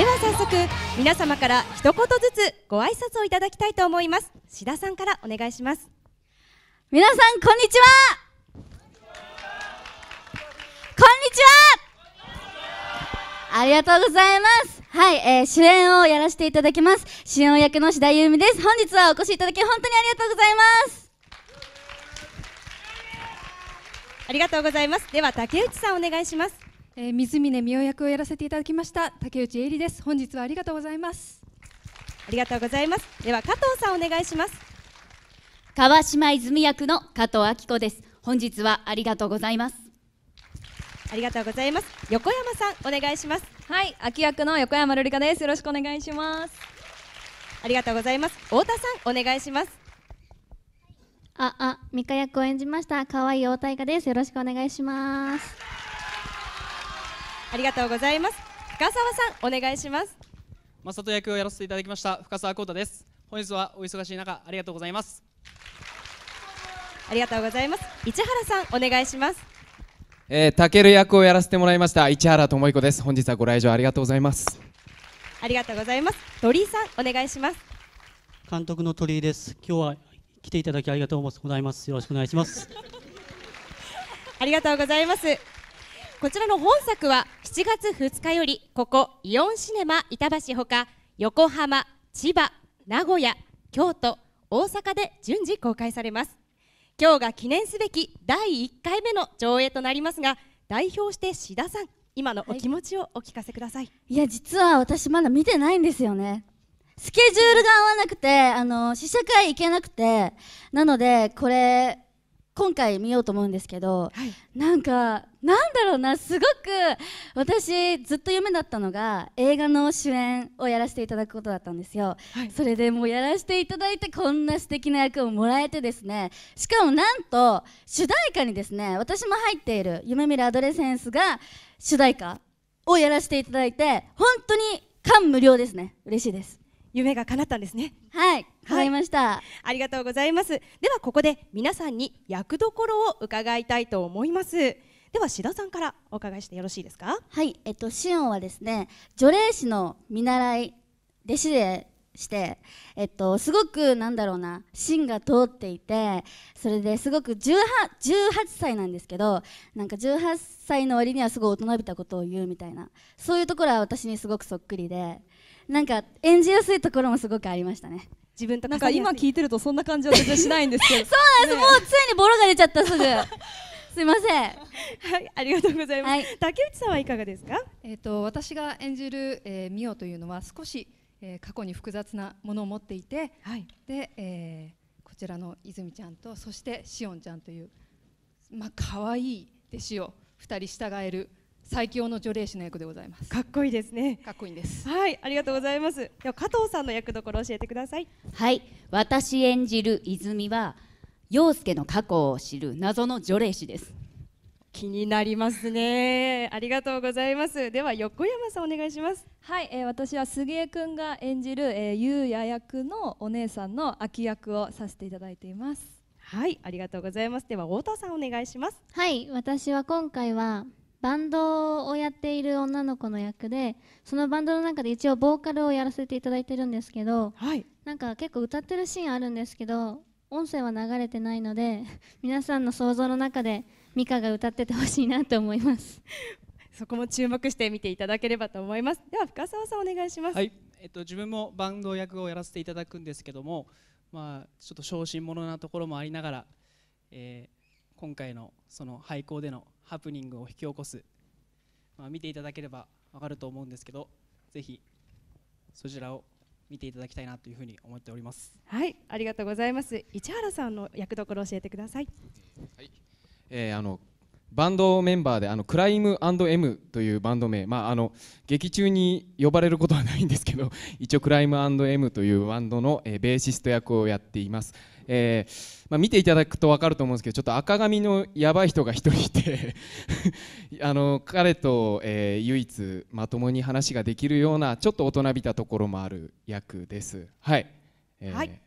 では早速皆様から一言ずつご挨拶をいただきたいと思います志田さんからお願いします皆さんこんにちはこんにちはありがとうございますはい、えー、主演をやらせていただきます主演役の志田優美です本日はお越しいただき本当にありがとうございますありがとうございますでは竹内さんお願いしますえー、水峰美代役をやらせていただきました竹内恵里です本日はありがとうございますありがとうございますでは加藤さんお願いします川島泉役の加藤明子です本日はありがとうございますありがとうございます横山さんお願いしますはい秋役の横山瑠璃香ですよろしくお願いしますありがとうございます太田さんお願いしますああ、ミカ役を演じました。可愛い大太賀です。よろしくお願いします。ありがとうございます深澤さんお願いします正人役をやらせていただきました深澤浩太です本日はお忙しい中ありがとうございますありがとうございます市原さんお願いしますえー、タケル役をやらせてもらいました市原智彦です本日はご来場ありがとうございますありがとうございます鳥居さんお願いします監督の鳥居です今日は来ていただきありがとうございますよろしくお願いします ありがとうございますこちらの本作は7月2日よりここイオンシネマ板橋ほか横浜千葉名古屋京都大阪で順次公開されます今日が記念すべき第1回目の上映となりますが代表して志田さん今のお気持ちをお聞かせください、はい、いや実は私まだ見てないんですよねスケジュールが合わなくてあの試写会行けなくてなのでこれ今回見ようと思うんですけど、はい、なんかなんだろうなすごく私ずっと夢だったのが映画の主演をやらせていただくことだったんですよ、はい、それでもうやらせていただいてこんな素敵な役をもらえてですねしかもなんと主題歌にですね私も入っている「夢見るアドレセンス」が主題歌をやらせていただいて本当に感無量ですね嬉しいです夢が叶ったんですねはいわかりました、はい、ありがとうございますではここで皆さんに役どころを伺いたいと思いますでは志田さんからお伺いしてよろしいですかはいえっとシオンはですね除霊師の見習い弟子でしてえっとすごくなんだろうな芯が通っていてそれですごく 18, 18歳なんですけどなんか18歳の割にはすごい大人びたことを言うみたいなそういうところは私にすごくそっくりでなんか演じやすいところもすごくありましたね自分となんか今聞いてるとそんな感じは全然しないんですけど そうなんです、ね、もうついにボロが出ちゃったすぐ すいませんはいありがとうございます、はい、竹内さんはいかがですかえっ、ー、と私が演じる、えー、ミオというのは少し、えー、過去に複雑なものを持っていて、はい、で、えー、こちらの泉ちゃんとそしてしおんちゃんというまあ可愛い弟子を2人従える最強の除霊師の役でございますかっこいいですねかっこいいですはいありがとうございますでは加藤さんの役どころ教えてくださいはい私演じる泉は陽介の過去を知る謎の除霊師です気になりますねありがとうございますでは横山さんお願いしますはい、えー、私は杉江くんが演じる、えー、ゆうや役のお姉さんの秋役をさせていただいていますはいありがとうございますでは太田さんお願いしますはい私は今回はバンドをやっている女の子の役でそのバンドの中で一応ボーカルをやらせていただいてるんですけど、はい、なんか結構歌ってるシーンあるんですけど音声は流れてないので 皆さんの想像の中で美香が歌っててほしいなと思います そこも注目して見ていただければと思いますでは深澤さんお願いします、はい、えっと、自分もバンド役をやらせていただくんですけども、まあ、ちょっと小心者なところもありながら、えー今回のその廃校でのハプニングを引き起こす、まあ、見ていただければ分かると思うんですけどぜひそちらを見ていただきたいなというふうに思っておりますはいありがとうございます市原さんの役どころ教えてくださいはい、えー、あのバンドメンバーであのクライム &M というバンド名、まあ、あの劇中に呼ばれることはないんですけど 一応クライム &M というバンドの、えベーシスト役をやっています、えーまあ、見ていただくと分かると思うんですけどちょっと赤髪のやばい人が1人いて あの彼と、えー、唯一まともに話ができるようなちょっと大人びたところもある役ですはい、えー、はい